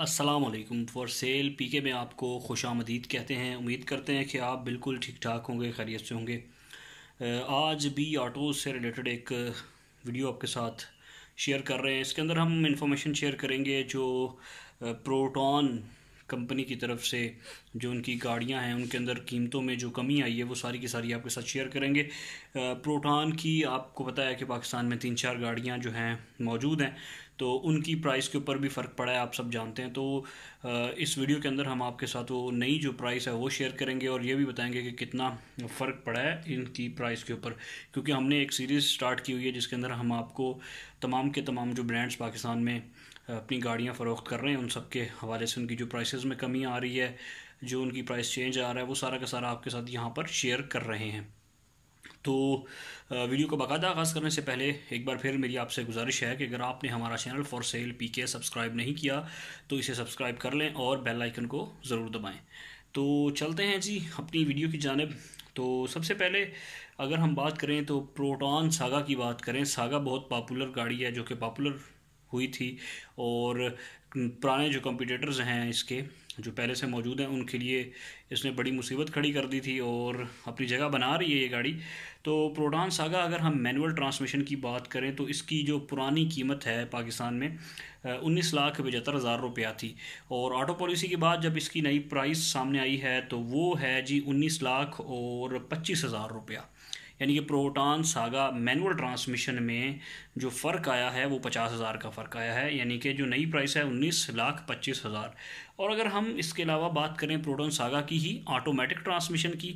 Aslam for sale P के में आपको खुश आमदीद कहते हैं उम्मीद करते हैं कि आप बिल्कुल ठीक ठाक होंगे खैरियत से होंगे आज भी ऑटो से रिलेटेड एक वीडियो आपके साथ शेयर कर रहे हैं इसके अंदर हम इंफॉर्मेशन शेयर करेंगे जो प्रोटॉन कंपनी की तरफ से जो उनकी गाड़ियां हैं उनके अंदर कीमतों में जो कमी आई है वो सारी की सारी आपके साथ शेयर करेंगे प्रोटान की आपको पता है कि पाकिस्तान में तीन चार गाड़ियां जो हैं मौजूद हैं तो उनकी प्राइस के ऊपर भी फ़र्क पड़ा है आप सब जानते हैं तो इस वीडियो के अंदर हम आपके साथ वो नई जो प्राइस है वो शेयर करेंगे और ये भी बताएंगे कि कितना फ़र्क पड़ा है इनकी प्राइस के ऊपर क्योंकि हमने एक सीरीज़ स्टार्ट की हुई है जिसके अंदर हम आपको तमाम के तमाम जो ब्रांड्स पाकिस्तान में अपनी गाड़ियाँ फ़रोख्त कर रहे हैं उन सब के हवाले से उनकी जो प्राइसेस में कमी आ रही है जो उनकी प्राइस चेंज आ रहा है वो सारा का सारा आपके साथ यहाँ पर शेयर कर रहे हैं तो वीडियो को बाकायदा आगाज़ करने से पहले एक बार फिर मेरी आपसे गुजारिश है कि अगर आपने हमारा channel for sale P K subscribe नहीं किया तो इसे सब्सक्राइब कर लें और बेल आइकन को ज़रूर दबाएं तो चलते हैं जी अपनी वीडियो की जानब तो सबसे पहले अगर हम बात करें तो प्रोटॉन सागा की बात करें सागा बहुत पॉपुलर गाड़ी है जो कि पॉपुलर हुई थी और पुराने जो कंपटीटर्स हैं इसके जो पहले से मौजूद हैं उनके लिए इसने बड़ी मुसीबत खड़ी कर दी थी और अपनी जगह बना रही है ये गाड़ी तो प्रोटान सागा अगर हम मैनुअल ट्रांसमिशन की बात करें तो इसकी जो पुरानी कीमत है पाकिस्तान में उन्नीस लाख पचहत्तर हज़ार रुपया थी और ऑटो पॉलिसी के बाद जब इसकी नई प्राइस सामने आई है तो वो है जी उन्नीस लाख और पच्चीस हज़ार रुपया यानी कि प्रोटॉन सागा मैनुअल ट्रांसमिशन में जो फ़र्क आया है वो पचास हज़ार का फ़र्क आया है यानी कि जो नई प्राइस है उन्नीस लाख पच्चीस हज़ार और अगर हम इसके अलावा बात करें प्रोटॉन सागा की ही ऑटोमेटिक ट्रांसमिशन की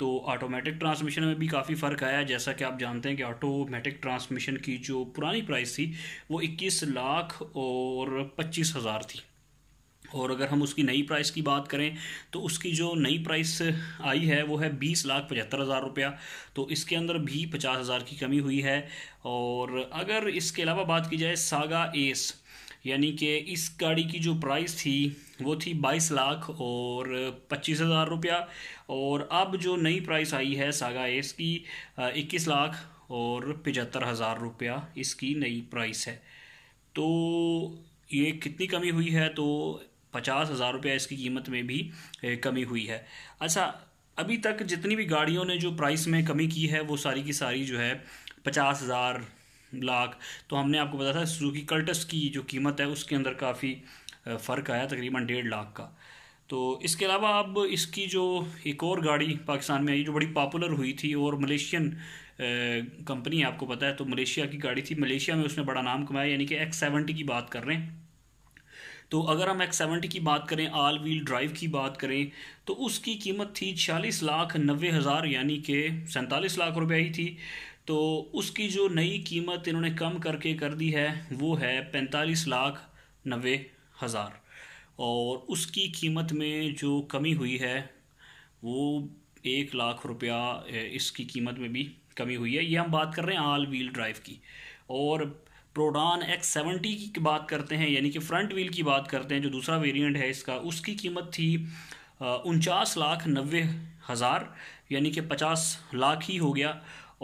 तो ऑटोमेटिक ट्रांसमिशन में भी काफ़ी फ़र्क आया जैसा कि आप जानते हैं कि ऑटोमेटिक ट्रांसमिशन की जो पुरानी प्राइस थी वो इक्कीस लाख और पच्चीस हज़ार थी और अगर हम उसकी नई प्राइस की बात करें तो उसकी जो नई प्राइस आई है वो है बीस लाख पचहत्तर हज़ार रुपया तो इसके अंदर भी पचास हज़ार की कमी हुई है और अगर इसके अलावा बात की जाए सागा एस यानी कि इस गाड़ी की जो प्राइस थी वो थी बाईस लाख और पच्चीस हज़ार रुपया और अब जो नई प्राइस आई है सागा एस की इक्कीस लाख और पचहत्तर हज़ार रुपया इसकी नई प्राइस है तो ये कितनी कमी हुई है तो पचास हज़ार रुपया इसकी कीमत में भी कमी हुई है अच्छा अभी तक जितनी भी गाड़ियों ने जो प्राइस में कमी की है वो सारी की सारी जो है पचास हज़ार लाख तो हमने आपको बताया था सुजुकी कल्टस की जो कीमत है उसके अंदर काफ़ी फ़र्क आया तकरीबन डेढ़ लाख का तो इसके अलावा अब इसकी जो एक और गाड़ी पाकिस्तान में आई जो बड़ी पॉपुलर हुई थी और मलेशियन कंपनी आपको पता है तो मलेशिया की गाड़ी थी मलेशिया में उसने बड़ा नाम कमाया यानी कि एक्स सेवेंटी की बात कर रहे हैं तो अगर हम एक्स सेवेंटी की बात करें आल व्हील ड्राइव की बात करें तो उसकी कीमत थी छियालीस लाख नबे हज़ार यानी कि सैंतालीस लाख रुपये ही थी तो उसकी जो नई कीमत इन्होंने कम करके कर दी है वो है पैंतालीस लाख नबे हज़ार और उसकी कीमत में जो कमी हुई है वो एक लाख रुपया इसकी कीमत में भी कमी हुई है ये हम बात कर रहे हैं आल व्हील ड्राइव की और प्रोडान एक्स सेवेंटी की बात करते हैं यानी कि फ्रंट व्हील की बात करते हैं जो दूसरा वेरिएंट है इसका उसकी कीमत थी उनचास लाख नबे हज़ार यानी कि पचास लाख ही हो गया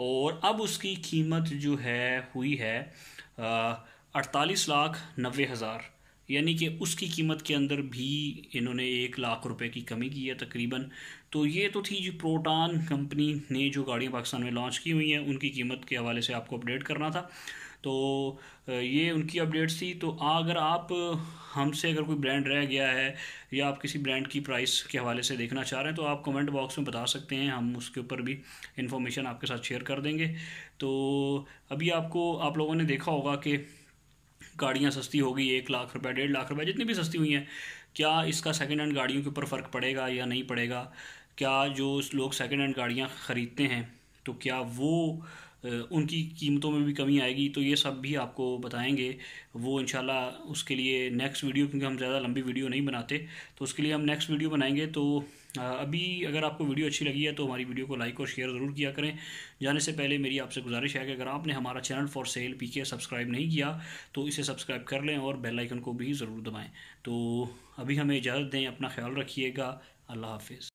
और अब उसकी कीमत जो है हुई है अड़तालीस लाख नबे हज़ार यानी कि उसकी कीमत के अंदर भी इन्होंने एक लाख रुपए की कमी की है तकरीबन तो ये तो थी जो प्रोटान कंपनी ने जो गाड़ियाँ पाकिस्तान में लॉन्च की हुई हैं उनकी कीमत के हवाले से आपको अपडेट करना था तो ये उनकी अपडेट्स थी तो अगर आप हमसे अगर कोई ब्रांड रह गया है या आप किसी ब्रांड की प्राइस के हवाले से देखना चाह रहे हैं तो आप कमेंट बॉक्स में बता सकते हैं हम उसके ऊपर भी इन्फॉर्मेशन आपके साथ शेयर कर देंगे तो अभी आपको आप लोगों ने देखा होगा कि गाड़ियाँ सस्ती होगी एक लाख रुपये डेढ़ लाख रुपये जितनी भी सस्ती हुई हैं क्या इसका सेकेंड हैंड गाड़ियों के ऊपर फ़र्क पड़ेगा या नहीं पड़ेगा क्या जो लोग सेकेंड हैंड गाड़ियाँ ख़रीदते हैं तो क्या वो उनकी कीमतों में भी कमी आएगी तो ये सब भी आपको बताएंगे वो इन उसके लिए नेक्स्ट वीडियो क्योंकि हम ज़्यादा लंबी वीडियो नहीं बनाते तो उसके लिए हम नेक्स्ट वीडियो बनाएंगे तो अभी अगर आपको वीडियो अच्छी लगी है तो हमारी वीडियो को लाइक और शेयर ज़रूर किया करें जाने से पहले मेरी आपसे गुजारिश है कि अगर आपने हमारा channel for sale P K subscribe नहीं किया तो इसे सब्सक्राइब कर लें और बेलाइकन को भी ज़रूर दबाएँ तो अभी हमें इजाज़त दें अपना ख्याल रखिएगा अल्लाह हाफिज़